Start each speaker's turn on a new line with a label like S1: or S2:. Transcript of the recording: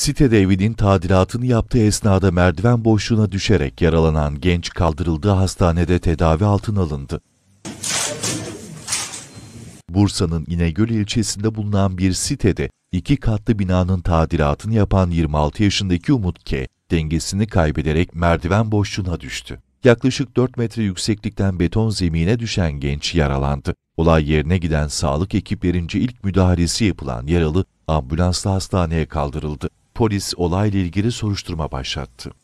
S1: Site David'in tadilatını yaptığı esnada merdiven boşluğuna düşerek yaralanan genç kaldırıldığı hastanede tedavi altına alındı. Bursa'nın İnegöl ilçesinde bulunan bir sitede iki katlı binanın tadilatını yapan 26 yaşındaki Umut K. dengesini kaybederek merdiven boşluğuna düştü. Yaklaşık 4 metre yükseklikten beton zemine düşen genç yaralandı. Olay yerine giden sağlık ekiplerince ilk müdahalesi yapılan yaralı ambulansla hastaneye kaldırıldı polis olayla ilgili soruşturma başlattı.